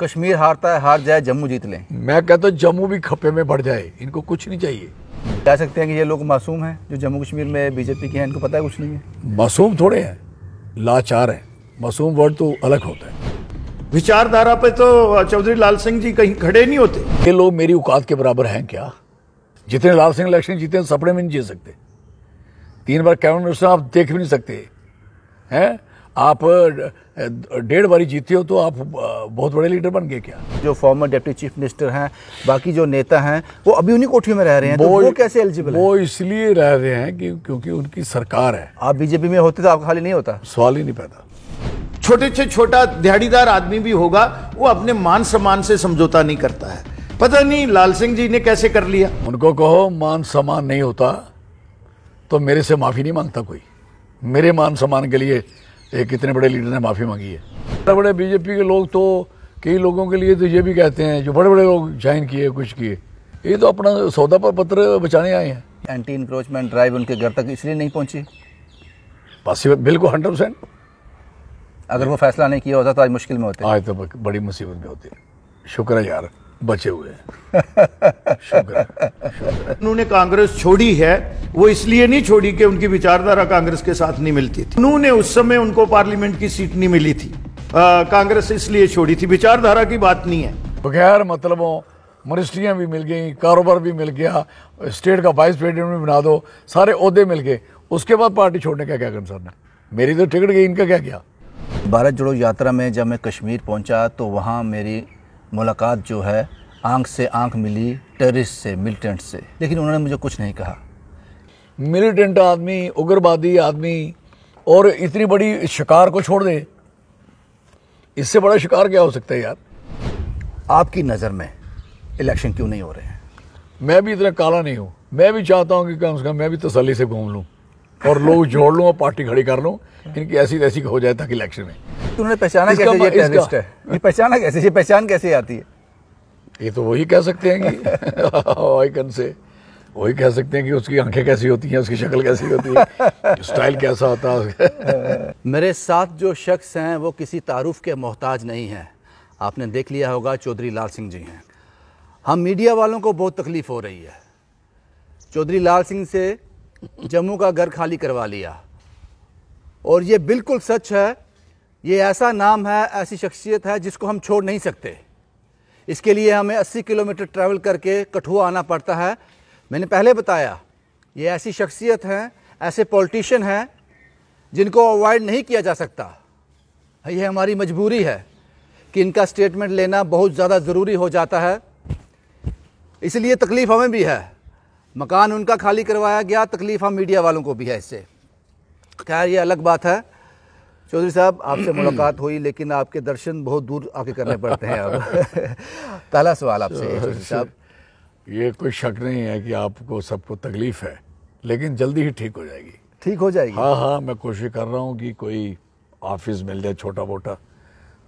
कश्मीर हारता है हार जाए जम्मू जीत लें मैं कहता हूँ जम्मू भी खपे में बढ़ जाए इनको कुछ नहीं चाहिए कह सकते हैं कि ये लोग मासूम हैं जो जम्मू कश्मीर में बीजेपी के हैं इनको पता है कुछ नहीं है मासूम थोड़े हैं लाचार हैं मासूम वर्ड तो अलग होता है विचारधारा पे तो चौधरी लाल सिंह जी कहीं खड़े नहीं होते ये लोग मेरी औकात के बराबर हैं क्या जितने लाल सिंह इलेक्शन जीते हैं सपने में नहीं जीत सकते तीन बार कैबिनेट मिनिस्टर आप देख भी नहीं सकते हैं आप डेढ़ बारी जीते हो तो आप बहुत बड़े लीडर बन गए क्या जो फॉर्मर डेप्टी चीफ मिनिस्टर हैं बाकी जो नेता हैं वो अभी उन्हीं कोठियों में रह रहे हैं वो, तो वो कैसे एलिजिबल वो इसलिए रह रहे हैं कि क्योंकि उनकी सरकार है आप बीजेपी में होते तो आप खाली नहीं होता सवाल ही नहीं पैदा छोटे से छोटा दिहाड़ीदार आदमी भी होगा वो अपने मान सम्मान से समझौता नहीं करता है पता नहीं लाल सिंह जी ने कैसे कर लिया उनको कहो मान सम्मान नहीं होता तो मेरे से माफी नहीं मांगता कोई मेरे मान सम्मान के लिए एक कितने बड़े लीडर ने माफ़ी मांगी है बड़े बड़े बीजेपी के लोग तो कई लोगों के लिए तो ये भी कहते हैं जो बड़े बड़े लोग ज्वाइन किए कुछ किए ये तो अपना सौदा पर पत्र बचाने आए हैं एंटी इंक्रोचमेंट ड्राइव उनके घर तक इसलिए नहीं पहुंची पॉसिबल बिल्कुल हंड्रेड परसेंट अगर वो फैसला नहीं किया होता तो आज मुश्किल में होते आज तो बड़ी मुसीबत में होती शुक्र है यार बचे हुए हैं उन्होंने कांग्रेस छोड़ी है वो इसलिए नहीं छोड़ी कि उनकी विचारधारा कांग्रेस के साथ नहीं मिलती थी उन्होंने उस समय उनको पार्लियामेंट की सीट नहीं मिली थी कांग्रेस इसलिए छोड़ी थी विचारधारा की बात नहीं है बगैर मतलबों मनिस्ट्रियाँ भी मिल गई कारोबार भी मिल गया स्टेट का वाइस प्रेसिडेंट भी बना दो सारे अहदे मिल गए उसके बाद पार्टी छोड़ने का क्या कंसर्न है मेरी तो टिकट गई इनका क्या क्या भारत जोड़ो यात्रा में जब मैं कश्मीर पहुंचा तो वहाँ मेरी मुलाकात जो है आंख से आंख मिली टेरिस्ट से मिलिटेंट से लेकिन उन्होंने मुझे कुछ नहीं कहा मिलिटेंट आदमी उग्रवादी आदमी और इतनी बड़ी शिकार को छोड़ दे इससे बड़ा शिकार क्या हो सकता है यार आपकी नज़र में इलेक्शन क्यों नहीं हो रहे हैं मैं भी इतना काला नहीं हूँ मैं भी चाहता हूँ कि कम से कम मैं भी तसली से घूम लूँ और लोग जोड़ लूँ और पार्टी खड़ी कर लूँ इनकी ऐसी तैसी हो जाए ताकि इलेक्शन में तूने पहचाना कैसे ये टेररिस्ट है ये पहचाना कैसे ये पहचान कैसे आती है ये तो वही कह सकते हैं कि आई कैन से वही कह सकते हैं कि उसकी आंखें कैसी होती हैं उसकी शक्ल कैसी होती है स्टाइल कैसा होता है मेरे साथ जो शख्स हैं वो किसी तारुफ के मोहताज नहीं हैं आपने देख लिया होगा चौधरी लाल सिंह जी हैं हम मीडिया वालों को बहुत तकलीफ़ हो रही है चौधरी लाल सिंह से जम्मू का घर खाली करवा लिया और ये बिल्कुल सच है ये ऐसा नाम है ऐसी शख्सियत है जिसको हम छोड़ नहीं सकते इसके लिए हमें 80 किलोमीटर ट्रैवल करके कठुआ आना पड़ता है मैंने पहले बताया ये ऐसी शख्सियत हैं ऐसे पॉलिटिशियन हैं जिनको अवॉइड नहीं किया जा सकता ये हमारी मजबूरी है कि इनका स्टेटमेंट लेना बहुत ज़्यादा ज़रूरी हो जाता है इसलिए तकलीफ़ हमें भी है मकान उनका खाली करवाया गया तकलीफ़ हम मीडिया वालों को भी है इससे खैर ये अलग बात है चौधरी साहब आपसे मुलाकात हुई लेकिन आपके दर्शन बहुत दूर आके करने पड़ते हैं अब पहला सवाल आपसे चौधरी साहब ये कोई शक नहीं है कि आपको सबको तकलीफ है लेकिन जल्दी ही ठीक हो जाएगी ठीक हो जाएगी हाँ हाँ मैं कोशिश कर रहा हूँ कि कोई ऑफिस मिल जाए छोटा मोटा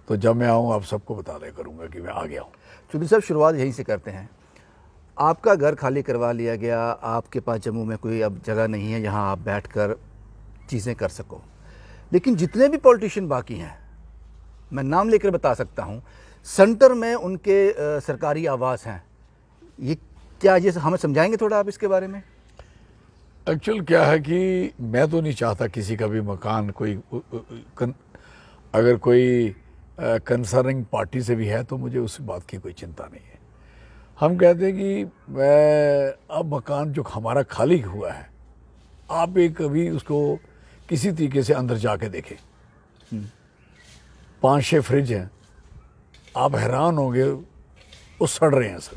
तो जब मैं आऊँ आप सबको बता दिया करूँगा कि मैं आ गया हूँ चौधरी साहब शुरुआत यहीं से करते हैं आपका घर खाली करवा लिया गया आपके पास जम्मू में कोई अब जगह नहीं है जहाँ आप बैठ कर चीज़ें कर सको लेकिन जितने भी पॉलिटिशियन बाकी हैं मैं नाम लेकर बता सकता हूँ सेंटर में उनके आ, सरकारी आवास हैं ये क्या ये हमें समझाएंगे थोड़ा आप इसके बारे में एक्चुअल क्या है कि मैं तो नहीं चाहता किसी का भी मकान कोई कन, अगर कोई कंसर्निंग पार्टी से भी है तो मुझे उस बात की कोई चिंता नहीं है हम कहते हैं कि मैं अब मकान जो हमारा खाली हुआ है आप एक कभी उसको किसी तरीके से अंदर जाके देखें पांच छः फ्रिज हैं आप हैरान होंगे वो सड़ रहे हैं सर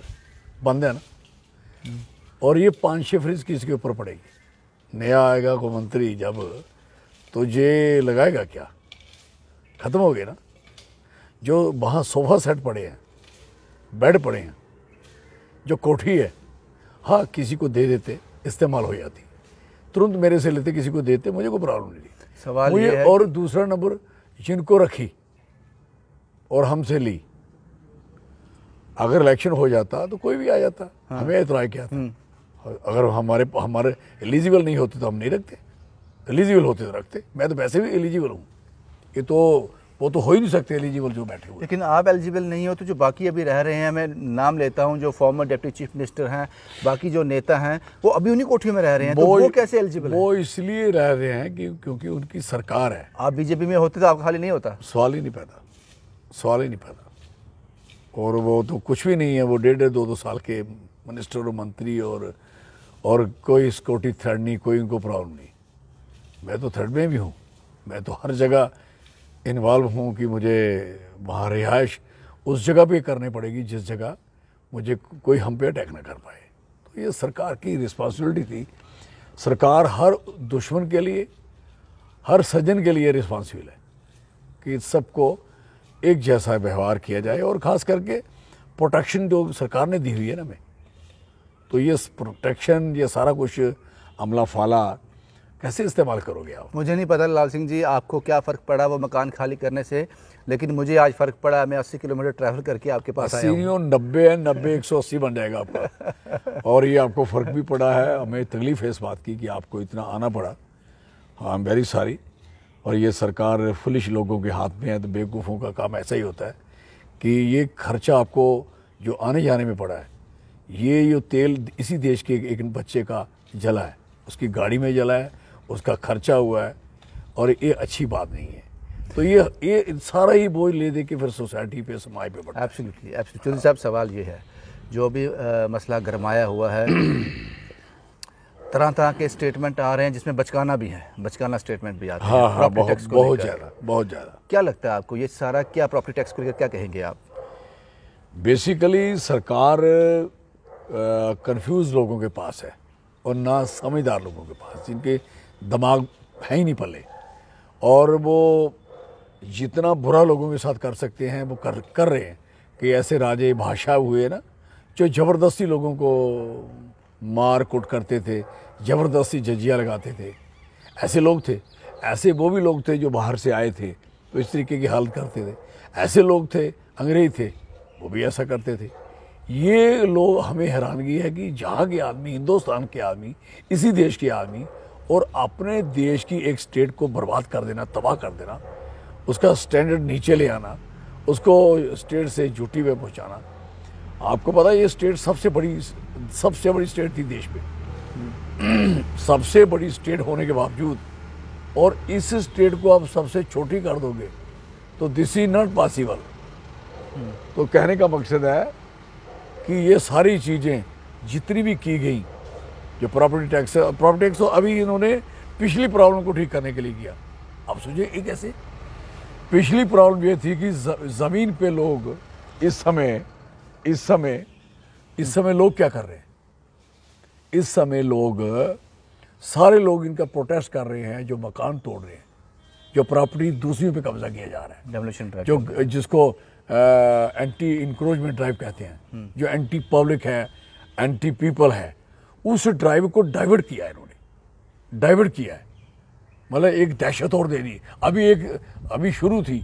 बंद है ना और ये पांच छः फ्रिज किसके ऊपर पड़ेगी नया आएगा को मंत्री जब तो ये लगाएगा क्या ख़त्म हो गए ना जो वहाँ सोफा सेट पड़े हैं बेड पड़े हैं जो कोठी है हाँ किसी को दे देते इस्तेमाल हो जाती तुरंत मेरे से लेते किसी को देते मुझे कोई प्रॉब्लम नहीं सवाल मुझे और दूसरा नंबर जिनको रखी और हमसे ली अगर इलेक्शन हो जाता तो कोई भी आ जाता हाँ। हमें इतराज क्या था हम्म। अगर हमारे हमारे एलिजिबल नहीं होते तो हम नहीं रखते एलिजिबल होते तो रखते मैं तो वैसे भी एलिजिबल हूँ ये तो वो तो हो ही नहीं सकते एलिजिबल जो बैठे हुए लेकिन आप एलिजिबल नहीं हो तो जो बाकी अभी रह रहे हैं मैं नाम लेता हूँ जो फॉर्मर डिप्टी चीफ मिनिस्टर हैं बाकी जो नेता हैं वो अभी उन्हीं कोठियों में रह रहे हैं वो, तो वो कैसे एलिजिबल वो इसलिए रह रहे हैं कि क्योंकि उनकी सरकार है आप बीजेपी में होते तो आपका खाली नहीं होता सवाल ही नहीं पैदा सवाल ही नहीं पैदा और वो तो कुछ भी नहीं है वो डेढ़ डेढ़ दो दो साल के मिनिस्टर और मंत्री और और कोई सिक्योरिटी थ्रेड नहीं कोई उनको प्रॉब्लम नहीं मैं तो थर्ड में भी हूँ मैं तो हर जगह इन्वॉल्व हूँ कि मुझे वहाँ रिहाइश उस जगह पे करनी पड़ेगी जिस जगह मुझे कोई हम पे अटैक ना कर पाए तो ये सरकार की रिस्पॉन्सिबिलिटी थी सरकार हर दुश्मन के लिए हर सज्जन के लिए रिस्पॉन्सिबल है कि सबको एक जैसा व्यवहार किया जाए और ख़ास करके प्रोटेक्शन जो सरकार ने दी हुई है ना हमें तो ये प्रोटेक्शन ये सारा कुछ अमला फाला कैसे इस्तेमाल करोगे आप मुझे नहीं पता लाल सिंह जी आपको क्या फ़र्क पड़ा वो मकान खाली करने से लेकिन मुझे आज फ़र्क पड़ा मैं अस्सी किलोमीटर ट्रैवल करके आपके पास आया नब्बे है नब्बे एक सौ अस्सी बन जाएगा आपका और ये आपको फ़र्क भी पड़ा है हमें तकलीफ है इस बात की कि आपको इतना आना पड़ा आई एम वेरी सॉरी और ये सरकार फुलिश लोगों के हाथ में है तो बेवकूफ़ों का काम ऐसा ही होता है कि ये खर्चा आपको जो आने जाने में पड़ा है ये जो तेल इसी देश के एक बच्चे का जला है उसकी गाड़ी में जला है उसका खर्चा हुआ है और ये अच्छी बात नहीं है तो ये ये सारा ही बोझ ले दे के फिर सोसाइटी पे समाज पे बढ़ता एब्सोल्युटली एब्सोल्युटली साहब सवाल ये है जो भी आ, मसला गरमाया हुआ है तरह तरह के स्टेटमेंट आ रहे हैं जिसमें बचकाना भी है बचकाना स्टेटमेंट भी आ रहा है हाँ, हाँ बहुत ज़्यादा बहुत ज़्यादा क्या लगता है आपको ये सारा क्या प्रॉपर्टी टैक्स को लेकर क्या कहेंगे आप बेसिकली सरकार कंफ्यूज लोगों के पास है और ना समझदार लोगों के पास जिनके दिमाग है ही नहीं पले और वो जितना बुरा लोगों के साथ कर सकते हैं वो कर कर रहे हैं कि ऐसे राजे भाषा हुए ना जो ज़बरदस्ती लोगों को मार कुट करते थे ज़बरदस्ती जजिया लगाते थे ऐसे लोग थे ऐसे वो भी लोग थे जो बाहर से आए थे तो इस तरीके की हालत करते थे ऐसे लोग थे अंग्रेज थे वो भी ऐसा करते थे ये लोग हमें हैरानगी है कि जहाँ के आदमी हिंदुस्तान के आदमी इसी देश के आदमी और अपने देश की एक स्टेट को बर्बाद कर देना तबाह कर देना उसका स्टैंडर्ड नीचे ले आना उसको स्टेट से जुटी हुए पहुँचाना आपको पता ये स्टेट सबसे बड़ी सबसे बड़ी स्टेट थी देश में सबसे बड़ी स्टेट होने के बावजूद और इस स्टेट को आप सबसे छोटी कर दोगे तो दिस इज नॉट पॉसिबल तो कहने का मकसद है कि ये सारी चीज़ें जितनी भी की गई जो प्रॉपर्टी टैक्स प्रॉपर्टी टैक्स तो अभी इन्होंने पिछली प्रॉब्लम को ठीक करने के लिए किया आप सोचिए एक ऐसे पिछली प्रॉब्लम ये थी कि ज़मीन पे लोग इस समय इस समय इस समय लोग क्या कर रहे हैं इस समय लोग सारे लोग इनका प्रोटेस्ट कर रहे हैं जो मकान तोड़ रहे हैं जो प्रॉपर्टी दूसरी पे कब्जा किया जा रहा है डेवलेशन जो जिसको एंटी इंक्रोचमेंट ड्राइव कहते हैं हम्म। जो एंटी पब्लिक है एंटी पीपल है उस ड्राइव को डाइवर्ट किया है इन्होंने डाइवर्ट किया है मतलब एक दहशत और दे दी अभी एक अभी शुरू थी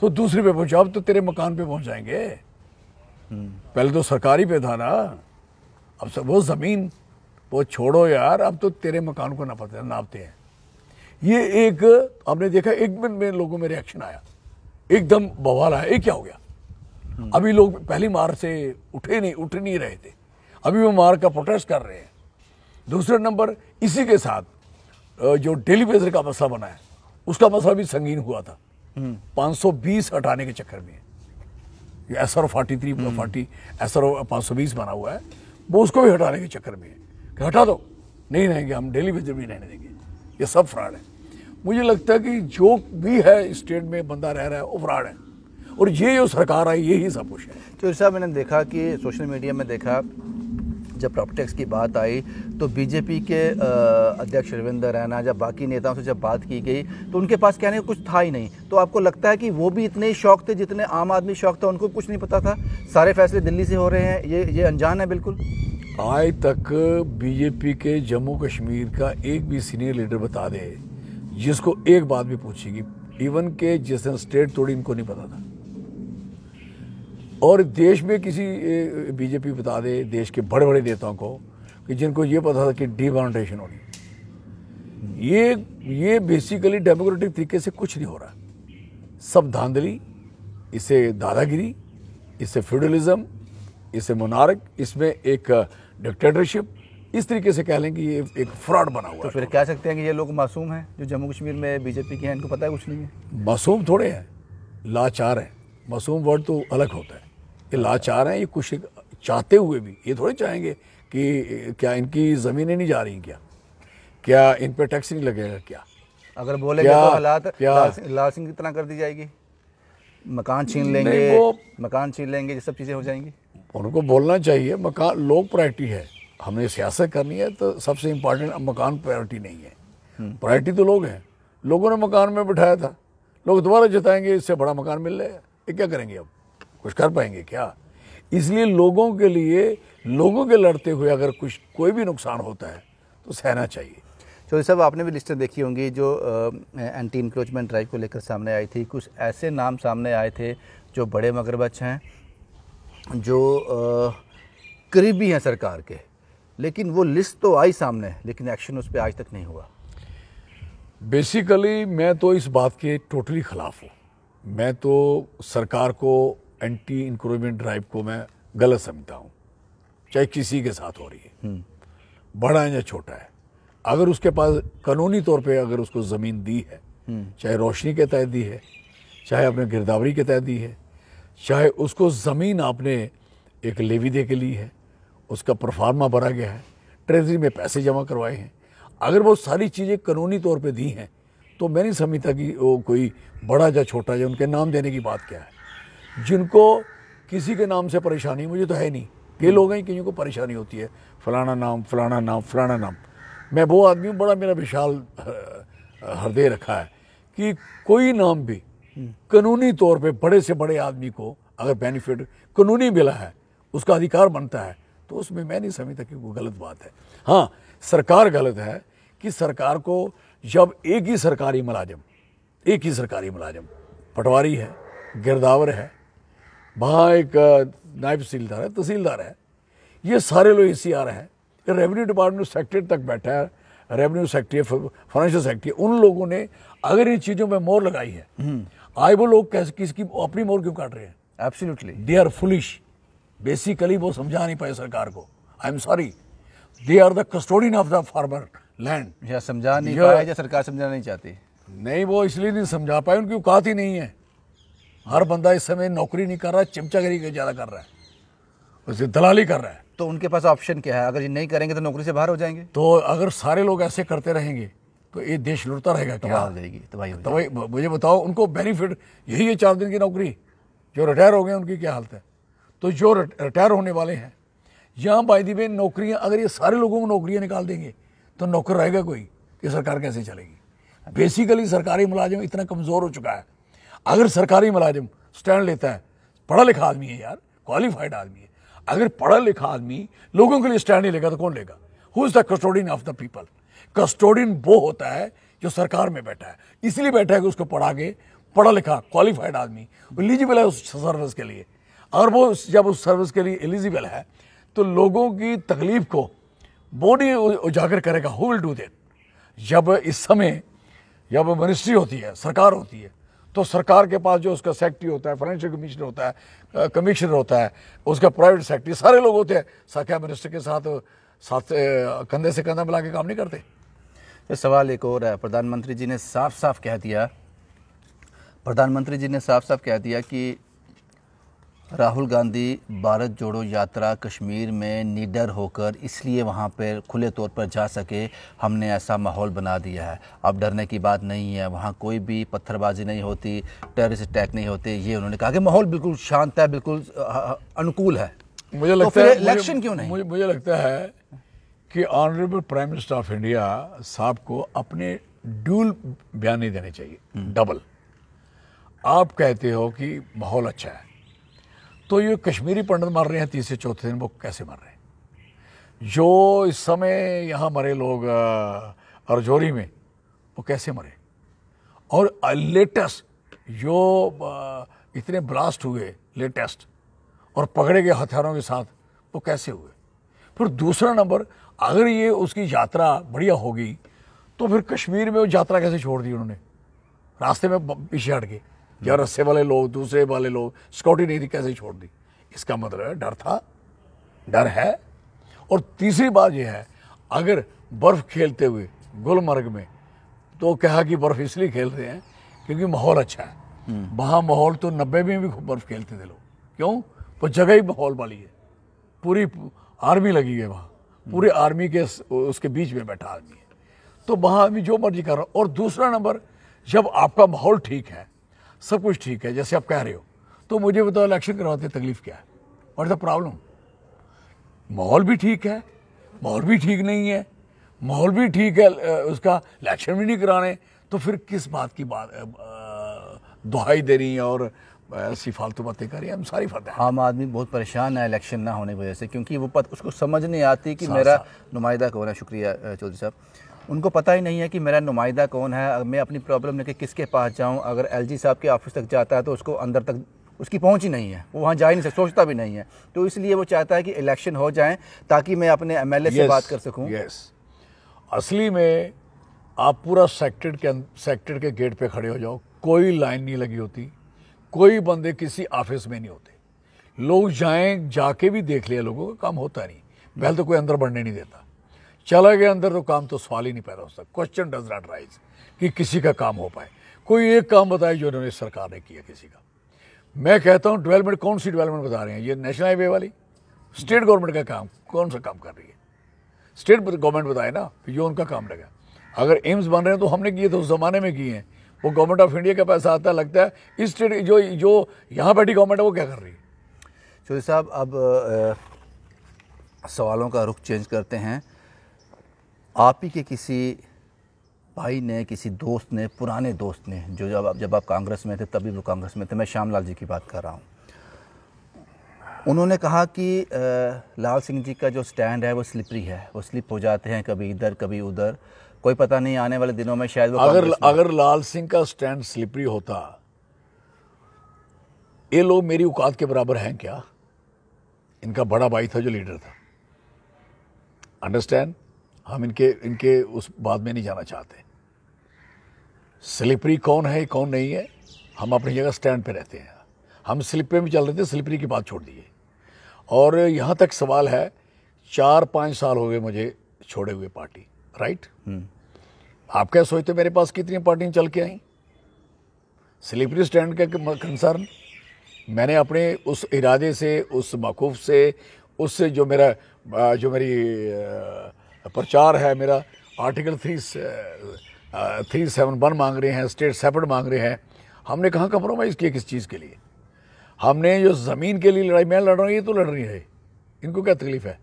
तो दूसरे पे पहुंचा अब तो तेरे मकान पे पहुंच जाएंगे पहले तो सरकारी पे था ना अब सब वो ज़मीन वो छोड़ो यार अब तो तेरे मकान को ना पता नापते हैं ये एक आपने देखा एक मिनट में लोगों में रिएक्शन आया एकदम बवाल आया ये क्या हो गया हम्म। अभी लोग पहली मार से उठे नहीं उठ नहीं रहे थे अभी वो मार का प्रोटेस्ट कर रहे हैं दूसरे नंबर इसी के साथ जो डेली वेजर का मसला बना है उसका मसला भी संगीन हुआ था 520 हम्म। हटाने के चक्कर में ये S R forty three forty S R पाँच सौ बीस बना हुआ है वो उसको भी हटाने के चक्कर में है हटा दो नहीं रहेंगे हम डेली वेजर भी रहने देंगे ये सब फ्रॉड है मुझे लगता है कि जो भी है स्टेट में बंदा रह रहा है वो फ्रॉड है और ये जो सरकार आई यही सब कुछ है तो साहब मैंने देखा कि सोशल मीडिया में देखा जब प्रॉपर्टी टैक्स की बात आई तो बीजेपी के अध्यक्ष रविंदर रैना जब बाकी नेताओं से जब बात की गई तो उनके पास कहने का कुछ था ही नहीं तो आपको लगता है कि वो भी इतने ही शौक थे जितने आम आदमी शौक था उनको कुछ नहीं पता था सारे फैसले दिल्ली से हो रहे हैं ये ये अनजान है बिल्कुल आज तक बीजेपी के जम्मू कश्मीर का एक भी सीनियर लीडर बता दे जिसको एक बात भी पूछेगी इवन के जिसने स्टेट तोड़ी इनको नहीं पता था और देश में किसी बीजेपी बता दे देश के बड़े बड़े नेताओं को कि जिनको ये पता था कि डिमॉनिटेशन होनी ये ये बेसिकली डेमोक्रेटिक तरीके से कुछ नहीं हो रहा सब धांधली इसे दादागिरी इसे फ्यूडलिज्म इसे मुनारक इसमें एक डिक्टेटरशिप इस तरीके से कह लें कि ये एक फ्रॉड बना हुआ तो फिर कह सकते हैं कि ये लोग मासूम हैं जो जम्मू कश्मीर में बीजेपी के हैं इनको पता है कुछ नहीं है मासूम थोड़े हैं लाचार हैं मासूम वर्ड तो अलग होता है ये लाचार हैं ये कुछ चाहते हुए भी ये थोड़े चाहेंगे कि क्या इनकी ज़मीनें नहीं जा रही क्या क्या इन पर टैक्स नहीं लगेगा क्या अगर बोलेंगे तो हालात लाल सिंह कितना कर दी जाएगी मकान छीन लेंगे मकान छीन लेंगे ये सब चीज़ें हो जाएंगी उनको बोलना चाहिए मकान लोग प्रायरिटी है हमने सियासत करनी है तो सबसे इम्पोर्टेंट मकान प्रायोरिटी नहीं है प्रायोरिटी हम्म। तो लोग हैं लोगों ने मकान में बिठाया था लोग दोबारा जताएंगे इससे बड़ा मकान मिल रहा है ये क्या करेंगे अब कुछ कर पाएंगे क्या इसलिए लोगों के लिए लोगों के लड़ते हुए अगर कुछ कोई भी नुकसान होता है तो सहना चाहिए चौधरी साहब आपने भी लिस्टें देखी होंगी जो आ, एंटी इंक्रोचमेंट ड्राइव को लेकर सामने आई थी कुछ ऐसे नाम सामने आए थे जो बड़े मगरबच्छ हैं जो करीबी हैं सरकार के लेकिन वो लिस्ट तो आई सामने लेकिन एक्शन उस पर आज तक नहीं हुआ बेसिकली मैं तो इस बात के टोटली ख़िलाफ़ हूँ मैं तो सरकार को एंटी इंक्रोचमेंट ड्राइव को मैं गलत समझता हूँ चाहे किसी के साथ हो रही है हम्म। बड़ा है या छोटा है अगर उसके पास कानूनी तौर पे अगर उसको ज़मीन दी है हम्म। चाहे रोशनी के तहत दी है चाहे अपने गिरदावरी के तहत दी है चाहे उसको ज़मीन आपने एक लेवी दे के ली है उसका परफार्मा भरा गया है ट्रेजरी में पैसे जमा करवाए हैं अगर वो सारी चीज़ें कानूनी तौर पे दी हैं तो मैं नहीं समझता कि वो कोई बड़ा या छोटा या उनके नाम देने की बात क्या है जिनको किसी के नाम से परेशानी मुझे तो है नहीं ये लोग हैं कि को परेशानी होती है फलाना नाम फलाना नाम फलाना नाम मैं वो आदमी हूँ बड़ा मेरा विशाल हृदय रखा है कि कोई नाम भी हम्म। कानूनी तौर पे बड़े से बड़े आदमी को अगर बेनिफिट कानूनी मिला है उसका अधिकार बनता है तो उसमें मैं नहीं समझता कि वो गलत बात है हाँ सरकार गलत है कि सरकार को जब एक ही सरकारी मुलाजम एक ही सरकारी मुलाजम पटवारी है गिरदावर है वहाँ एक नायब तहसीलदार है तहसीलदार है ये सारे लोग ए रहे हैं रेवेन्यू डिपार्टमेंट सेक्रेटरी तक बैठा है रेवेन्यू सेक्रेटरी फाइनेंशियल सेक्रेटरी उन लोगों ने अगर इन चीज़ों में मोर लगाई है हम्म। आए वो लोग कैसे किसकी अपनी मोर क्यों काट रहे हैं absolutely they are foolish basically वो समझा नहीं पाए सरकार को I am sorry they are the custodian of the farmer land या समझा नहीं पाया या सरकार समझा नहीं चाहती नहीं वो इसलिए नहीं समझा पाए उनकी औकात ही नहीं है हर बंदा इस समय नौकरी नहीं कर रहा है चिमचागिरी ज़्यादा कर रहा है उसे दलाली कर रहा है तो उनके पास ऑप्शन क्या है अगर ये नहीं करेंगे तो नौकरी से बाहर हो जाएंगे तो अगर सारे लोग ऐसे करते रहेंगे तो ये देश लुटता रहेगा क्या हो जाएगी तबाही तो मुझे बताओ उनको बेनिफिट यही है चार दिन की नौकरी जो रिटायर हो गए उनकी क्या हालत है तो जो रिटायर होने वाले हैं यहाँ भाई में नौकरियाँ अगर ये सारे लोगों को नौकरियाँ निकाल देंगे तो नौकर रहेगा कोई कि सरकार कैसे चलेगी बेसिकली अच्छा। सरकारी मुलाजिम इतना कमज़ोर हो चुका है अगर सरकारी मुलाजिम स्टैंड लेता है पढ़ा लिखा आदमी है यार क्वालिफाइड आदमी है अगर पढ़ा लिखा आदमी लोगों के लिए स्टैंड नहीं लेगा तो कौन लेगा who is the custodian of the people custodian वो होता है जो सरकार में बैठा है इसलिए बैठा है कि उसको पढ़ा के पढ़ा लिखा क्वालिफाइड आदमी एलिजिबल है उस सर्विस के लिए अगर वो जब उस सर्विस के लिए एलिजिबल है तो लोगों की तकलीफ को वो नहीं उजागर करेगा हु विल डू दैट जब इस समय जब मिनिस्ट्री होती है सरकार होती है तो सरकार के पास जो उसका सेक्रेटरी होता है फाइनेंशियल कमीशनर होता है कमीशनर होता है उसका प्राइवेट सेक्रेटरी सारे लोग होते हैं सख्या मिनिस्टर के साथ साथ कंधे से कंधा मिला के काम नहीं करते ये तो सवाल एक और है प्रधानमंत्री जी ने साफ साफ कह दिया प्रधानमंत्री जी ने साफ साफ कह दिया कि राहुल गांधी भारत जोड़ो यात्रा कश्मीर में निडर होकर इसलिए वहाँ पर खुले तौर पर जा सके हमने ऐसा माहौल बना दिया है अब डरने की बात नहीं है वहाँ कोई भी पत्थरबाजी नहीं होती टेररिस्ट अटैक नहीं होते ये उन्होंने कहा कि माहौल बिल्कुल शांत है बिल्कुल अनुकूल है मुझे तो लगता है इलेक्शन क्यों नहीं मुझे, मुझे लगता है कि honourable prime minister of India साहब को अपने ड्यूल बयान नहीं देने चाहिए डबल हम्म। आप कहते हो कि माहौल अच्छा है तो ये कश्मीरी पंडित मर रहे हैं तीसरे चौथे दिन वो कैसे मर रहे हैं जो इस समय यहाँ मरे लोग अरजोरी में वो कैसे मरे और लेटेस्ट जो इतने ब्लास्ट हुए लेटेस्ट और पकड़े गए हथियारों के साथ वो कैसे हुए फिर दूसरा नंबर अगर ये उसकी यात्रा बढ़िया होगी तो फिर कश्मीर में वो यात्रा कैसे छोड़ दी उन्होंने रास्ते में पीछे हट गए या रस्से वाले लोग दूसरे वाले लोग सिक्योरिटी नहीं थी कैसे छोड़ दी इसका मतलब है डर था डर है और तीसरी बात यह है अगर बर्फ़ खेलते हुए गुलमर्ग में तो कहा कि बर्फ़ इसलिए खेल रहे हैं क्योंकि माहौल अच्छा है हम्म। वहाँ माहौल तो नब्बे में भी बर्फ़ खेलते थे लोग क्यों वो जगह ही माहौल वाली है पूरी आर्मी लगी है वहाँ हम्म। पूरे आर्मी के उसके बीच में बैठा आदमी है तो वहाँ आदमी जो मर्जी कर रहा और दूसरा नंबर जब आपका माहौल ठीक है सब कुछ ठीक है जैसे आप कह रहे हो तो मुझे बताओ इलेक्शन करवाते तकलीफ क्या है वॉट द प्रॉब्लम माहौल भी ठीक है माहौल भी ठीक नहीं है माहौल भी ठीक है उसका इलेक्शन भी नहीं कराने तो फिर किस बात की बात दुहाई दे रही है और ऐसी फालतू बातें कर रही है हम सारी फतेह आम आदमी बहुत परेशान है इलेक्शन ना होने की वजह से क्योंकि वो पत उसको समझ नहीं आती कि मेरा नुमाइंदा कौन है शुक्रिया चौधरी साहब उनको पता ही नहीं है कि मेरा नुमाइंदा कौन है मैं अपनी प्रॉब्लम लेके किसके पास जाऊँ अगर एल साहब के ऑफिस तक जाता है तो उसको अंदर तक उसकी पहुंच ही नहीं है वो वहाँ जा ही नहीं सकता सोचता भी नहीं है तो इसलिए वो चाहता है कि इलेक्शन हो जाए ताकि मैं अपने एम yes, से बात कर सकूँ यस yes. असली में आप पूरा सेक्टर के सेक्टर अं-, के गेट पे खड़े हो जाओ कोई लाइन नहीं लगी होती कोई बंदे किसी ऑफिस में नहीं होते लोग जाएं जाके भी देख लिया लोगों का काम होता नहीं पहले तो कोई अंदर बढ़ने नहीं देता चला गया अंदर तो काम तो सवाल ही नहीं पैदा हो सकता क्वेश्चन डज नॉट राइज कि किसी का काम हो पाए कोई एक काम बताए जो इन्होंने सरकार ने किया किसी का मैं कहता हूँ डेवलपमेंट कौन सी डेवलपमेंट बता रहे हैं ये नेशनल हाईवे वाली स्टेट गवर्नमेंट का काम कौन सा काम कर रही है स्टेट गवर्नमेंट बताए ना ये उनका काम लगा अगर एम्स बन रहे हैं तो हमने किए थे उस ज़माने में किए हैं वो गवर्नमेंट ऑफ इंडिया का पैसा आता है लगता है इस स्टेट जो जो यहाँ बैठी गवर्नमेंट है वो क्या कर रही है चौधरी साहब अब सवालों का रुख चेंज करते हैं आप ही के किसी भाई ने किसी दोस्त ने पुराने दोस्त ने जो जब आप जब आप कांग्रेस में थे तभी वो कांग्रेस में थे मैं श्यामलाल जी की बात कर रहा हूँ उन्होंने कहा कि आ, लाल सिंह जी का जो स्टैंड है वो स्लिपरी है वो स्लिप हो जाते हैं कभी इधर कभी उधर कोई पता नहीं आने वाले दिनों में शायद वो अगर अगर लाल सिंह का स्टैंड स्लिपरी होता ये लोग मेरी औकात के बराबर हैं क्या इनका बड़ा भाई था जो लीडर था अंडरस्टैंड हम इनके इनके उस बाद में नहीं जाना चाहते स्लिपरी कौन है कौन नहीं है हम अपनी जगह स्टैंड पे रहते हैं हम स्लिपरी में चल रहे थे स्लिपरी की बात छोड़ दिए और यहाँ तक सवाल है चार पाँच साल हो गए मुझे छोड़े हुए पार्टी राइट हम्म। आप क्या सोचते मेरे पास कितनी पार्टियाँ चल के आई स्लिपरी स्टैंड का कंसर्न मैंने अपने उस इरादे से उस मकूफ से उससे जो मेरा जो मेरी प्रचार है मेरा article three three seven one मांग रहे हैं स्टेट सेपरेट मांग रहे हैं हमने कहाँ कंप्रोमाइज़ किया किस चीज़ के लिए हमने जो ज़मीन के लिए लड़ाई मैं लड़ रहा हूँ ये तो लड़ रही है इनको क्या तकलीफ़ है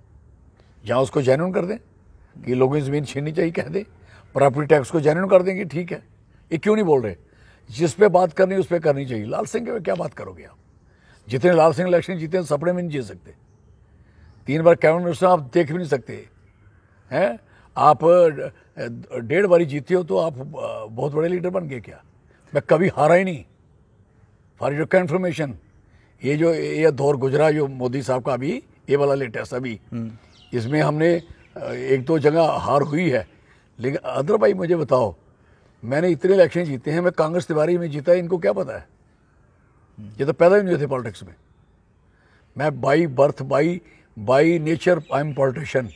या उसको जैनून कर दें कि लोगों की ज़मीन छीननी चाहिए कह दें प्रॉपर्टी टैक्स को जैनून कर देंगे ठीक है ये क्यों नहीं बोल रहे जिस पे बात करनी उस पर करनी चाहिए लाल सिंह के क्या बात करोगे आप जितने लाल सिंह इलेक्शन जीते हैं सपने में नहीं जीत सकते तीन बार कैबिनेट मिनिस्टर आप देख भी नहीं सकते हैं आप डेढ़ बारी जीते हो तो आप बहुत बड़े लीडर बन गए क्या मैं कभी हारा ही नहीं फॉर योर कन्फर्मेशन ये जो ये दौर गुजरा जो मोदी साहब का अभी ये वाला लेटेस्ट अभी हम्म। इसमें हमने एक दो तो जगह हार हुई है लेकिन अदर भाई मुझे बताओ मैंने इतने इलेक्शन जीते हैं मैं कांग्रेस तिवारी में जीता है इनको क्या पता है ये तो पैदा ही नहीं हुए थे पॉलिटिक्स में मैं by birth by by nature I am politician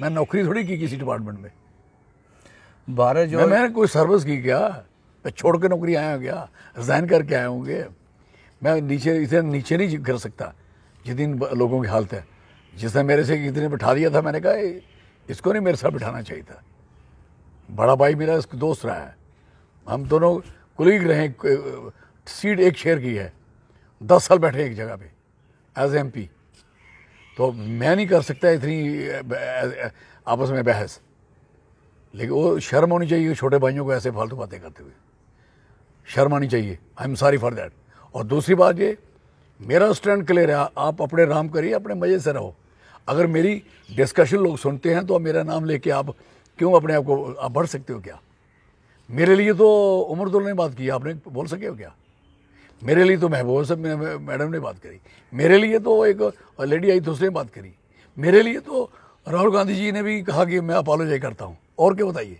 मैं नौकरी थोड़ी की किसी डिपार्टमेंट में बारह जो मैं, मैंने कोई सर्विस की क्या मैं छोड़ के नौकरी आया क्या रिजाइन करके आए होंगे मैं नीचे इतने नीचे नहीं कर सकता जितनी लोगों की हालत है जिसने मेरे से इतने बिठा दिया था मैंने कहा इसको नहीं मेरे साथ बिठाना चाहिए था बड़ा भाई मेरा इसका दोस्त रहा है हम दोनों कुलीग रहे सीट एक शेयर की है दस साल बैठे एक जगह पे एज एम पी तो मैं नहीं कर सकता इतनी आपस में बहस लेकिन वो शर्म होनी चाहिए छोटे भाइयों को ऐसे फालतू बातें करते हुए शर्म आनी चाहिए I am sorry for that और दूसरी बात ये मेरा स्टैंड क्लियर है आप अपने राम करिए अपने मज़े से रहो अगर मेरी डिस्कशन लोग सुनते हैं तो मेरा नाम लेके आप क्यों अपने आप को आप बढ़ सकते हो क्या मेरे लिए तो उम्र तो नहीं बात की आपने बोल सके हो क्या मेरे लिए तो महबूब साहब मैडम ने बात करी मेरे लिए तो एक लेडी आई तो उसने बात करी मेरे लिए तो राहुल गांधी जी ने भी कहा कि मैं अपोलोजाई करता हूँ और क्या बताइए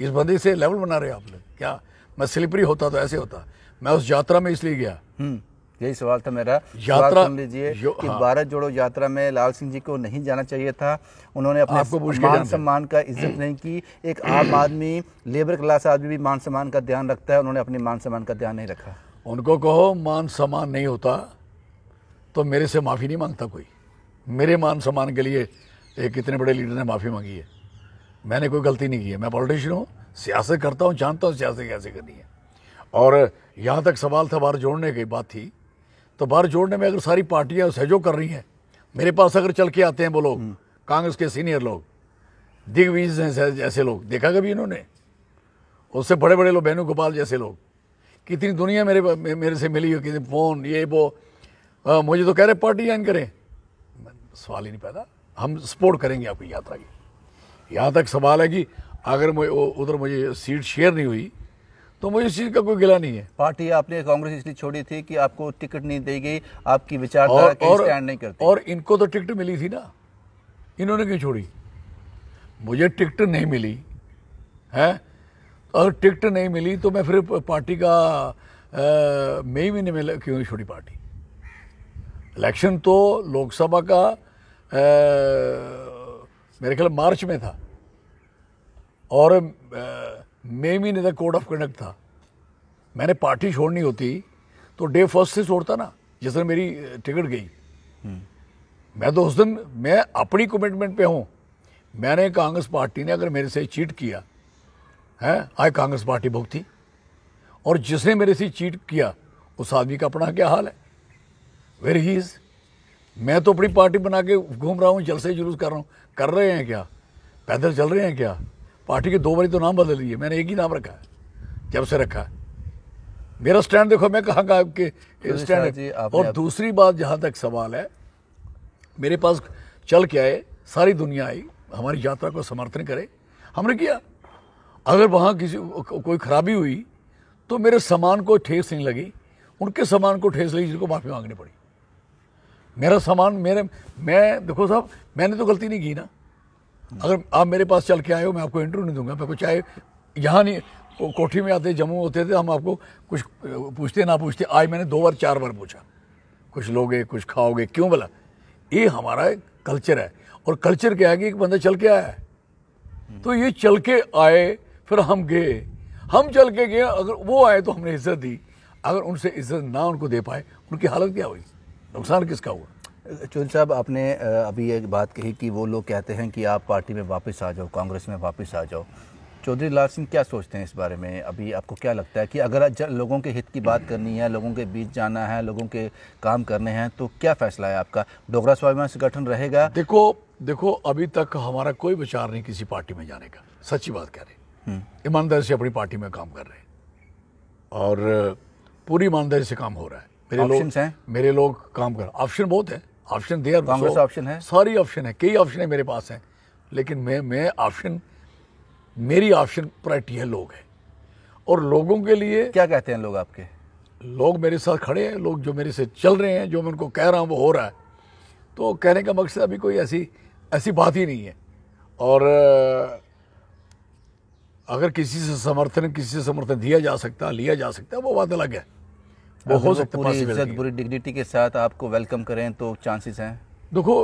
इस बंदे से लेवल बना रहे आप लोग क्या मैं स्लिपरी होता तो ऐसे होता मैं उस यात्रा में इसलिए गया हम्म, यही सवाल था मेरा यात्रा लीजिए कि हाँ। भारत जोड़ो यात्रा में लाल सिंह जी को नहीं जाना चाहिए था उन्होंने अपने आपको मान सम्मान का इज्जत नहीं की एक आम आदमी लेबर क्लास आदमी भी मान सम्मान का ध्यान रखता है उन्होंने अपने मान सम्मान का ध्यान नहीं रखा उनको कहो मान सम्मान नहीं होता तो मेरे से माफ़ी नहीं मांगता कोई मेरे मान सम्मान के लिए एक इतने बड़े लीडर ने माफ़ी मांगी है मैंने कोई गलती नहीं की है मैं पॉलिटिशियन हूँ सियासत करता हूँ जानता हूँ सियासत कैसे करनी है और यहाँ तक सवाल था बाहर जोड़ने की बात थी तो बाहर जोड़ने में अगर सारी पार्टियाँ सहयोग कर रही हैं मेरे पास अगर चल के आते हैं वो लोग कांग्रेस के सीनियर लोग दिग्विजय जैसे लोग देखा कभी इन्होंने उससे बड़े बड़े लोग वेणुगोपाल जैसे लोग कितनी दुनिया मेरे मेरे से मिली हो कितने फ़ोन ये वो आ, मुझे तो कह रहे पार्टी ज्वाइन करें सवाल ही नहीं पैदा हम सपोर्ट करेंगे आपकी यात्रा की यहाँ तक सवाल है कि अगर मुझे उधर मुझे सीट शेयर नहीं हुई तो मुझे इस चीज़ का कोई गिला नहीं है पार्टी आपने कांग्रेस इसलिए छोड़ी थी कि आपको टिकट नहीं दी गई आपकी विचारधारा स्टैंड नहीं करती और इनको तो टिकट मिली थी ना इन्होंने क्यों छोड़ी मुझे टिकट नहीं मिली है और टिकट नहीं मिली तो मैं फिर पार्टी का मई महीने में क्यों छोड़ी पार्टी इलेक्शन तो लोकसभा का आ, मेरे ख्याल मार्च में था और मई महीने तक कोड ऑफ कंडक्ट था मैंने पार्टी छोड़नी होती तो डे फर्स्ट से छोड़ता ना जिस दिन मेरी टिकट गई हम्म। मैं तो उस दिन मैं अपनी कमिटमेंट पे हूँ मैंने कांग्रेस पार्टी ने अगर मेरे से चीट किया है आए कांग्रेस पार्टी भुगती और जिसने मेरे से चीट किया उस आदमी का अपना क्या हाल है वेर ही इज़ मैं तो अपनी पार्टी बना के घूम रहा हूँ जलसे जुलूस कर रहा हूँ कर रहे हैं क्या पैदल चल रहे हैं क्या पार्टी के दो बारी तो नाम बदल लिए मैंने एक ही नाम रखा है जब से रखा है मेरा स्टैंड देखो मैं कहाँ का आपके स्टैंड और दूसरी बात जहाँ तक सवाल है मेरे पास चल के आए सारी दुनिया आई हमारी यात्रा को समर्थन करे हमने किया अगर वहाँ किसी कोई खराबी हुई तो मेरे सामान को ठेस नहीं लगी उनके सामान को ठेस लगी जिनको माफ़ी मांगनी पड़ी मेरा सामान मेरे मैं देखो साहब मैंने तो गलती नहीं की ना अगर आप मेरे पास चल के आए हो मैं आपको इंटरव्यू नहीं दूंगा मैं कुछ चाहे यहाँ नहीं कोठी में आते जम्मू होते थे हम आपको कुछ पूछते ना पूछते आज मैंने दो बार चार बार पूछा कुछ लोगे कुछ खाओगे क्यों बोला ये हमारा कल्चर है और कल्चर क्या है कि एक बंदा चल के आया है तो ये चल के आए फिर हम गए हम चल के गए अगर वो आए तो हमने इज्जत दी अगर उनसे इज्जत ना उनको दे पाए उनकी हालत क्या हुई नुकसान किसका हुआ चौधरी साहब आपने अभी एक बात कही कि वो लोग कहते हैं कि आप पार्टी में वापस आ जाओ कांग्रेस में वापस आ जाओ चौधरी लाल सिंह क्या सोचते हैं इस बारे में अभी आपको क्या लगता है कि अगर लोगों के हित की बात करनी है लोगों के बीच जाना है लोगों के काम करने हैं तो क्या फैसला है आपका डोगरा स्वाभिमान संगठन रहेगा देखो देखो अभी तक हमारा कोई विचार नहीं किसी पार्टी में जाने का सच्ची बात कह रहे ईमानदारी से अपनी पार्टी में काम कर रहे हैं और पूरी ईमानदारी से काम हो रहा है मेरे लोग हैं मेरे लोग काम कर ऑप्शन बहुत है ऑप्शन दे कांग्रेस ऑप्शन है सारी ऑप्शन है कई ऑप्शन है मेरे पास हैं लेकिन मैं मैं ऑप्शन मेरी ऑप्शन प्रायरिटी है लोग है और लोगों के लिए क्या कहते हैं लोग आपके लोग मेरे साथ खड़े हैं लोग जो मेरे से चल रहे हैं जो मैं उनको कह रहा हूँ वो हो रहा है तो कहने का मकसद अभी कोई ऐसी ऐसी बात ही नहीं है और अगर किसी से समर्थन किसी से समर्थन दिया जा सकता लिया जा सकता वो बात अलग है वो हो सकता पूरी इज्जत पूरी डिग्निटी के साथ आपको वेलकम करें तो चांसेस हैं देखो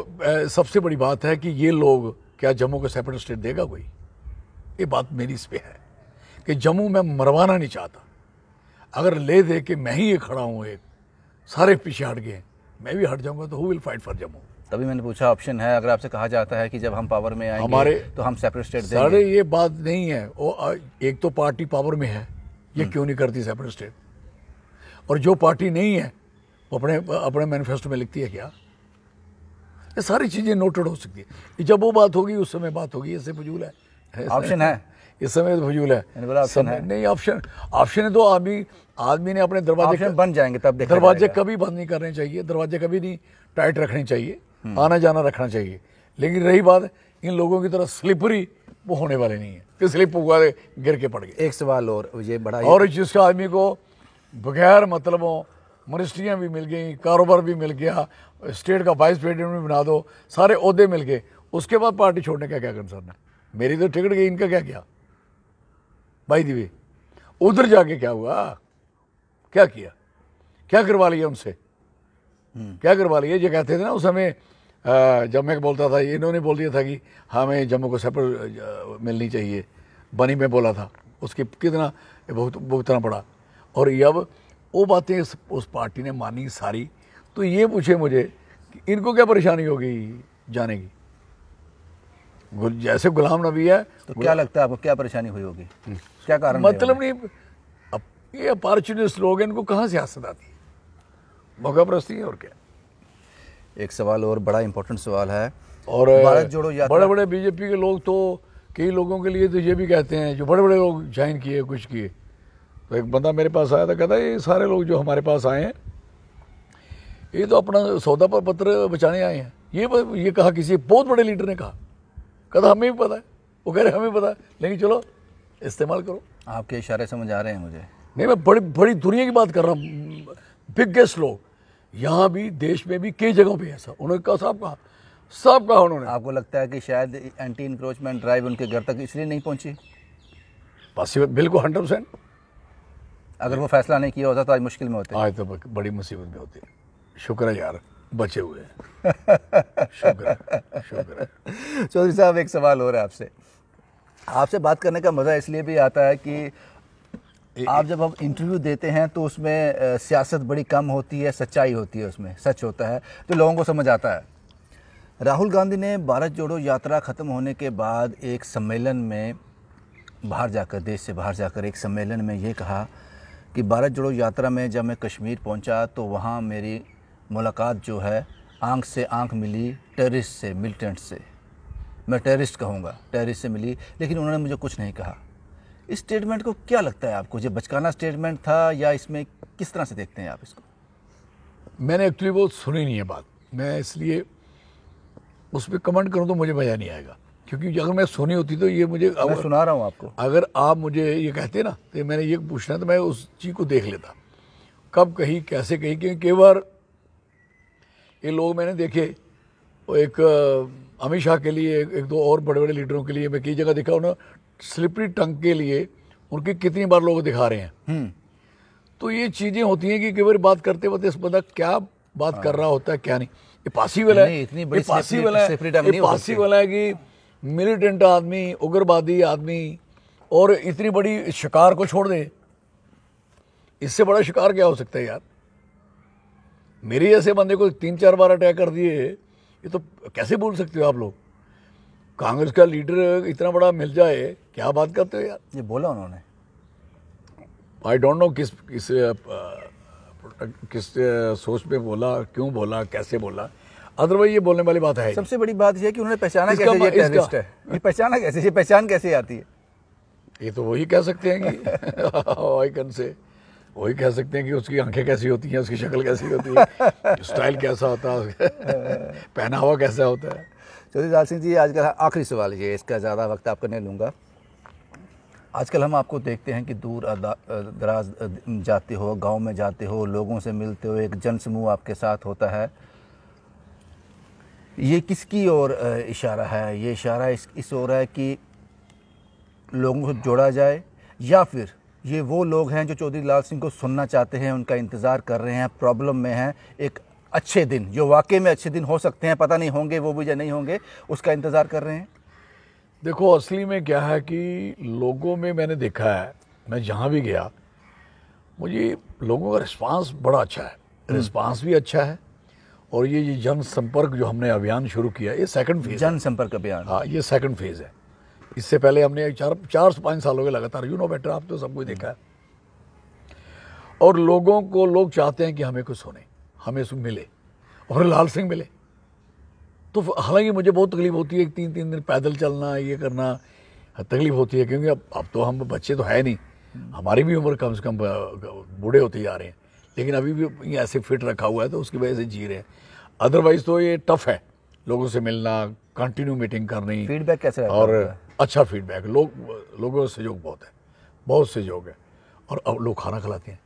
सबसे बड़ी बात है कि ये लोग क्या जम्मू को सेपरेट स्टेट देगा कोई ये बात मेरी इस पर है कि जम्मू में मरवाना नहीं चाहता अगर ले दे के मैं ही ये खड़ा हूँ एक सारे पीछे हट गए मैं भी हट जाऊँगा तो who will fight for Jammu तभी मैंने पूछा ऑप्शन है अगर आपसे कहा जाता है कि जब हम पावर में आएंगे हमारे तो हम सेपरेट स्टेट देंगे ये बात नहीं है वो एक तो पार्टी पावर में है ये हम्म। क्यों नहीं करती सेपरेट स्टेट और जो पार्टी नहीं है वो अपने अपने मैनिफेस्टो में लिखती है क्या ये सारी चीज़ें नोटेड हो सकती है जब वो बात होगी उस समय बात होगी इससे फजूल है ऑप्शन है इस समय तो फजूल है नहीं ऑप्शन ऑप्शन है तो आदमी आदमी ने अपने दरवाजे बन जाएंगे तब दरवाजे कभी बंद नहीं करने चाहिए दरवाजे कभी नहीं टाइट रखने चाहिए हम्म। आना जाना रखना चाहिए लेकिन रही बात इन लोगों की तरह स्लिपरी वो होने वाले नहीं है कि स्लिप हुआ गिर के पड़ गए एक सवाल और ये बड़ा और जिसका आदमी को बगैर मतलबों मनिस्ट्रियाँ भी मिल गई कारोबार भी मिल गया स्टेट का वाइस प्रेसिडेंट भी बना दो सारे अहदे मिल गए उसके बाद पार्टी छोड़ने का क्या कंसर्न है मेरी तो टिकट गई इनका क्या क्या भाई दीवी उधर जाके क्या हुआ क्या किया क्या करवा लिया उनसे हम्म। क्या करवा लिया जो कहते थे ना उस समय जब मैं बोलता था इन्होंने बोल दिया था कि हमें हाँ, जम्मू को सेपरेट मिलनी चाहिए बनी में बोला था उसके कितना बहुत भुगतना पड़ा और अब वो बातें उस पार्टी ने मानी सारी तो ये पूछे मुझे कि इनको क्या परेशानी होगी जाने की जैसे गुलाम नबी है तो क्या लगता है आपको क्या परेशानी हुई होगी हम्म। क्या कारण मतलब नहीं अब ये अपॉर्चुनिस्ट लोग हैं इनको कहाँ से आसत आती है मौका प्रस्ती है और क्या एक सवाल और बड़ा इम्पोर्टेंट सवाल है और भारत जोड़ो यात्रा बड़े बड़े बीजेपी के लोग तो कई लोगों के लिए तो ये भी कहते हैं जो बड़े बड़े लोग ज्वाइन किए कुछ किए तो एक बंदा मेरे पास आया था कहता ये सारे लोग जो हमारे पास आए हैं ये तो अपना सौदा पर पत्र बचाने आए हैं ये ये कहा किसी बहुत बड़े लीडर ने कहा कहता हमें भी पता है वो कह रहे हमें पता है लेकिन चलो इस्तेमाल करो आपके इशारे समझ आ रहे हैं मुझे नहीं मैं बड़ी बड़ी दुनिया की बात कर रहा हूँ बिगेस्ट लोग यहाँ भी देश में भी कई जगहों पे ऐसा उन्होंने कहा साहब कहा साहब कहा उन्होंने आपको लगता है कि शायद एंटी इंक्रोचमेंट ड्राइव उनके घर तक इसलिए नहीं पहुँची पॉसिबल बिल्कुल हंड्रेड परसेंट अगर वो फैसला नहीं किया होता तो आज मुश्किल में होते आज तो बड़ी मुसीबत में होती शुक्र है यार बचे हुए हैं शुक्र शुक्र चौधरी साहब एक सवाल हो रहा है आपसे आपसे बात करने का मज़ा इसलिए भी आता है कि आप जब हम इंटरव्यू देते हैं तो उसमें सियासत बड़ी कम होती है सच्चाई होती है उसमें सच होता है तो लोगों को समझ आता है राहुल गांधी ने भारत जोड़ो यात्रा ख़त्म होने के बाद एक सम्मेलन में बाहर जाकर देश से बाहर जाकर एक सम्मेलन में ये कहा कि भारत जोड़ो यात्रा में जब मैं कश्मीर पहुंचा तो वहाँ मेरी मुलाकात जो है आंख से आंख मिली टेररिस्ट से मिलिटेंट से मैं टेररिस्ट कहूँगा टेररिस्ट से मिली लेकिन उन्होंने मुझे कुछ नहीं कहा इस स्टेटमेंट को क्या लगता है आपको ये बचकाना स्टेटमेंट था या इसमें किस तरह से देखते हैं आप इसको मैंने एक्चुअली वो सुनी नहीं है बात मैं इसलिए उस पर कमेंट करूँ तो मुझे मज़ा नहीं आएगा क्योंकि अगर मैं सुनी होती तो ये मुझे अगर, मैं सुना रहा हूँ आपको अगर आप मुझे ये कहते ना तो मैंने ये पूछना तो मैं उस चीज़ को देख लेता कब कही कैसे कही क्योंकि कई बार ये लोग मैंने देखे एक अमित शाह के लिए एक दो और बड़े बड़े लीडरों के लिए मैं कई जगह देखा उन्होंने स्लिपरी टंग के लिए उनकी कितनी बार लोग दिखा रहे हैं हम्म। तो ये चीज़ें होती हैं कि कई बार बात करते वक्त इस बंदा क्या बात कर रहा होता है क्या नहीं ये पॉसिबल है इतनी बड़ी पॉसिबल है ये पॉसिबल है कि मिलिटेंट आदमी उग्रवादी आदमी और इतनी बड़ी शिकार को छोड़ दें इससे बड़ा शिकार क्या हो सकता है यार मेरे ऐसे बंदे को तीन चार बार अटैक कर दिए ये तो कैसे बोल सकते हो आप लोग कांग्रेस का लीडर इतना बड़ा मिल जाए क्या बात करते हो यार ये बोला उन्होंने आई डोंट नो किस किस किस सोच पे बोला क्यों बोला कैसे बोला अदरवाइज ये बोलने वाली बात है सबसे बड़ी बात यह है कि उन्होंने पहचाना कैसे ये टेररिस्ट है ये पहचाना कैसे ये पहचान कैसे आती है ये तो वही कह सकते हैं कि आई कैन से वही कह सकते हैं कि उसकी आंखें कैसी होती हैं उसकी शक्ल कैसी होती है स्टाइल कैसा होता है पहनावा कैसा होता है चौधरी लाल सिंह जी आजकल आखिरी सवाल ये इसका ज़्यादा वक्त आपका नहीं लूँगा आजकल हम आपको देखते हैं कि दूर दराज जाते हो गांव में जाते हो लोगों से मिलते हो एक जन समूह आपके साथ होता है ये किसकी ओर इशारा है ये इशारा इस इस ओर है कि लोगों को जोड़ा जाए या फिर ये वो लोग हैं जो चौधरी लाल सिंह को सुनना चाहते हैं उनका इंतज़ार कर रहे हैं प्रॉब्लम में हैं एक अच्छे दिन जो वाकई में अच्छे दिन हो सकते हैं पता नहीं होंगे वो भी या नहीं होंगे उसका इंतज़ार कर रहे हैं देखो असली में क्या है कि लोगों में मैंने देखा है मैं जहाँ भी गया मुझे लोगों का रिस्पांस बड़ा अच्छा है हम्म। रिस्पांस भी अच्छा है और ये ये जनसंपर्क जो हमने अभियान शुरू किया ये सेकंड फेज जनसंपर्क अभियान हाँ ये सेकंड फेज है इससे पहले हमने चार चार से पाँच सालों के लगातार यू नो बेटर आप तो सब कुछ देखा है और लोगों को लोग चाहते हैं कि हमें कुछ सुने हमें मिले और लाल सिंह मिले तो हालांकि मुझे बहुत तकलीफ होती है तीन तीन दिन पैदल चलना ये करना तकलीफ होती है क्योंकि अब अब तो हम बच्चे तो है नहीं हमारी भी उम्र कम से कम बूढ़े होते जा रहे हैं लेकिन अभी भी ऐसे फिट रखा हुआ है तो उसकी वजह से जी रहे हैं अदरवाइज तो ये टफ है लोगों से मिलना कंटिन्यू मीटिंग करनी फीडबैक कैसे और अच्छा फीडबैक लोग लोगों का सहयोग बहुत है बहुत सहयोग है और अब लोग खाना खिलाते हैं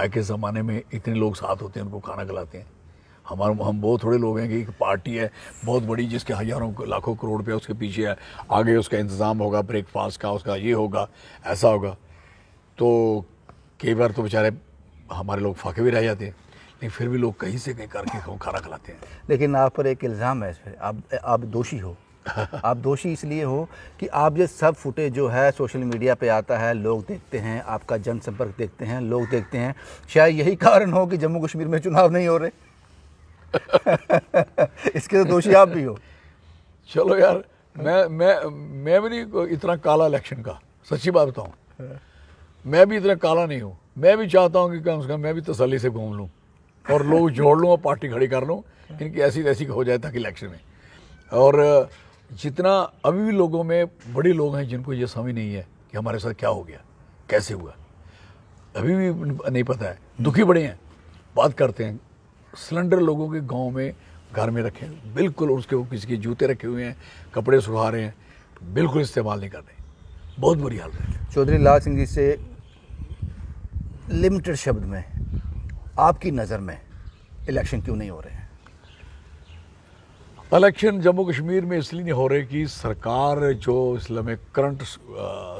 आज के ज़माने में इतने लोग साथ होते हैं उनको खाना खिलाते हैं हमारे हम बहुत थोड़े लोग हैं कि एक पार्टी है बहुत बड़ी जिसके हजारों लाखों करोड़ रुपया उसके पीछे है आगे उसका इंतज़ाम होगा ब्रेकफास्ट का उसका ये होगा ऐसा होगा तो कई बार तो बेचारे हमारे लोग फाके भी रह जाते हैं लेकिन फिर भी लोग कहीं से कहीं करके खाना खिलाते हैं लेकिन आप पर एक इल्ज़ाम है इस पर आप आप दोषी हो आप दोषी इसलिए हो कि आप ये सब फुटेज जो है सोशल मीडिया पे आता है लोग देखते हैं आपका जनसंपर्क देखते हैं लोग देखते हैं शायद यही कारण हो कि जम्मू कश्मीर में चुनाव नहीं हो रहे इसके तो दोषी आप भी हो चलो यार मैं मैं मैं भी नहीं इतना काला इलेक्शन का सच्ची बात बताऊँ मैं भी इतना काला नहीं हूँ मैं भी चाहता हूँ कि कम से कम मैं भी तसली से घूम लूँ और लोग जोड़ लूँ और पार्टी खड़ी कर लूँ इनकी ऐसी ऐसी हो जाए ताकि इलेक्शन में और जितना अभी भी लोगों में बड़े लोग हैं जिनको ये समझ नहीं है कि हमारे साथ क्या हो गया कैसे हुआ अभी भी नहीं पता है हम्म। दुखी बड़े हैं बात करते हैं सिलेंडर लोगों के गांव में घर में रखे बिल्कुल उसके किसी के जूते रखे हुए हैं कपड़े सुखा रहे हैं बिल्कुल इस्तेमाल नहीं कर रहे बहुत बुरी हालत है चौधरी लाल सिंह जी से लिमिटेड शब्द में आपकी नज़र में इलेक्शन क्यों नहीं हो रहे इलेक्शन जम्मू कश्मीर में इसलिए नहीं हो रहे कि सरकार जो इस करंट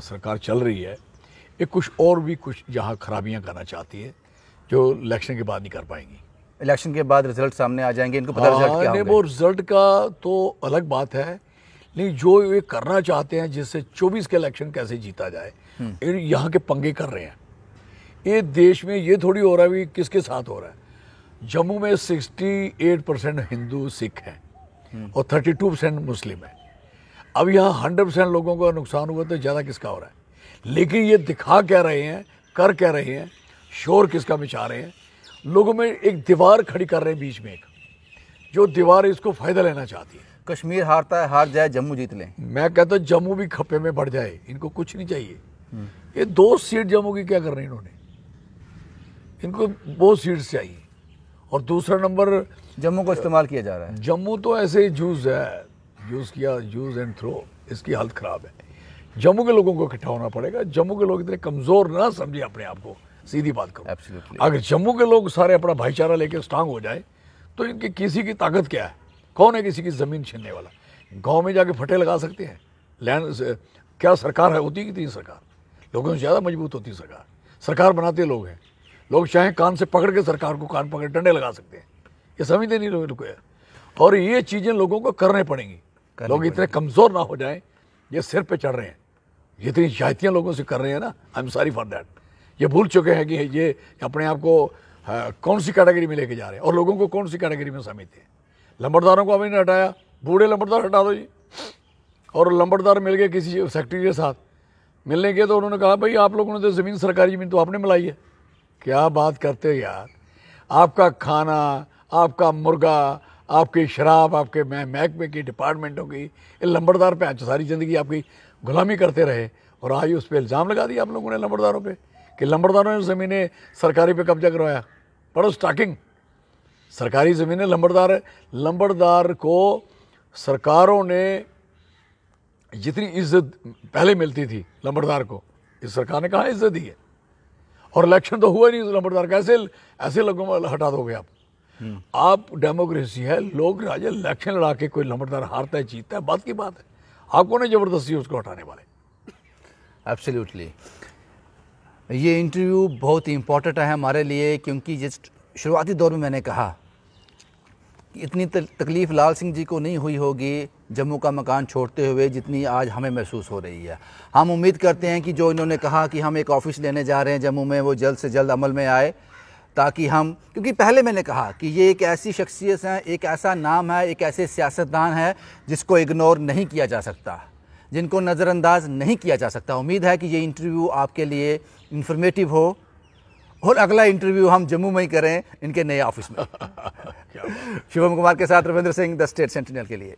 सरकार चल रही है ये कुछ और भी कुछ यहाँ खराबियाँ करना चाहती है जो इलेक्शन के बाद नहीं कर पाएंगी इलेक्शन के बाद रिजल्ट सामने आ जाएंगे इनको पता रिजल्ट हाँ, क्या वो रिजल्ट का तो अलग बात है लेकिन जो ये करना चाहते हैं जिससे 24 के इलेक्शन कैसे जीता जाए हम्म। यहाँ के पंगे कर रहे हैं ये देश में ये थोड़ी हो रहा है भी किसके साथ हो रहा है जम्मू में 68 परसेंट हिंदू सिख हैं और 32 परसेंट मुस्लिम है अब यहाँ हंड्रेड परसेंट लोगों का नुकसान हुआ तो ज़्यादा किसका हो रहा है लेकिन ये दिखा कह रहे हैं कर कह रहे हैं शोर किसका मिचा रहे हैं लोगों में एक दीवार खड़ी कर रहे हैं बीच में एक जो दीवार इसको फ़ायदा लेना चाहती है कश्मीर हारता है हार जाए जम्मू जीत लें मैं कहता हूँ जम्मू भी खप्पे में बढ़ जाए इनको कुछ नहीं चाहिए हम्म। ये दो सीट जम्मू की क्या कर रहे हैं इन्होंने इनको बहुत सीट्स चाहिए और दूसरा नंबर जम्मू को इस्तेमाल किया जा रहा है जम्मू तो ऐसे ही जूस है यूज़ किया यूज़ एंड थ्रो इसकी हालत ख़राब है जम्मू के लोगों को इकट्ठा होना पड़ेगा जम्मू के लोग इतने कमज़ोर ना समझे अपने आप को सीधी बात करो अगर जम्मू के लोग सारे अपना भाईचारा लेकर स्ट्रांग हो जाए तो इनकी किसी की ताकत क्या है कौन है किसी की ज़मीन छीनने वाला गाँव में जाके फटे लगा सकते हैं लैंड क्या सरकार है होती कितनी सरकार लोगों से ज़्यादा मजबूत होती सरकार सरकार बनाते लोग हैं लोग चाहे कान से पकड़ के सरकार को कान पकड़ डंडे लगा सकते हैं ये समझते नहीं लोग है और ये चीज़ें लोगों को करने पड़ेंगी करने लोग इतने कमज़ोर ना हो जाएं ये सिर पे चढ़ रहे हैं जितनी शायतियाँ लोगों से कर रहे हैं ना I am sorry for that ये भूल चुके हैं कि ये अपने आप को कौन सी कैटेगरी में लेके जा रहे हैं और लोगों को कौन सी कैटेगरी में समझते हैं लंबड़दारों को अभी नहीं हटाया बूढ़े लंबड़दार हटा दो जी और लंबड़दार मिल गए किसी सेक्रेटरी के साथ मिलने के तो उन्होंने कहा भाई आप लोगों ने तो ज़मीन सरकारी ज़मीन तो आपने मिलाई है क्या बात करते हो यार आपका खाना आपका मुर्गा आपकी शराब आपके महकमे की डिपार्टमेंट की ये लंबड़दार पे आज सारी ज़िंदगी आपकी गुलामी करते रहे और आज उस पर इल्ज़ाम लगा दिया आप लोगों ने लंबड़दारों पे कि लंबड़दारों ने ज़मीनें सरकारी पे कब्जा करवाया पढ़ो स्टाकिंग सरकारी ज़मीनें लंबड़दार लंबड़दार को सरकारों ने जितनी इज्जत पहले मिलती थी लंबड़दार को इस सरकार ने कहाँ इज्जत दी है और इलेक्शन तो हुआ नहीं उस लंबड़दार कैसे ऐसे लोगों में हटा दोगे आप आप डेमोक्रेसी है लोग राजा इलेक्शन लड़ा के कोई लंबड़दार हारता है जीतता है बात की बात है आप कौन है ज़बरदस्ती उसको हटाने वाले एब्सोल्युटली ये इंटरव्यू बहुत ही इंपॉर्टेंट है हमारे लिए क्योंकि जिस शुरुआती दौर में मैंने कहा कि इतनी तकलीफ़ लाल सिंह जी को नहीं हुई होगी जम्मू का मकान छोड़ते हुए जितनी आज हमें महसूस हो रही है हम उम्मीद करते हैं कि जो इन्होंने कहा कि हम एक ऑफ़िस लेने जा रहे हैं जम्मू में वो जल्द से जल्द अमल में आए ताकि हम क्योंकि पहले मैंने कहा कि ये एक ऐसी शख्सियत है एक ऐसा नाम है एक ऐसे सियासतदान है जिसको इग्नोर नहीं किया जा सकता जिनको नज़रअंदाज नहीं किया जा सकता उम्मीद है कि ये इंटरव्यू आपके लिए इन्फॉर्मेटिव हो और अगला इंटरव्यू हम जम्मू में ही करें इनके नए ऑफिस में शुभम कुमार के साथ Ravindra Singh the State Sentinel के लिए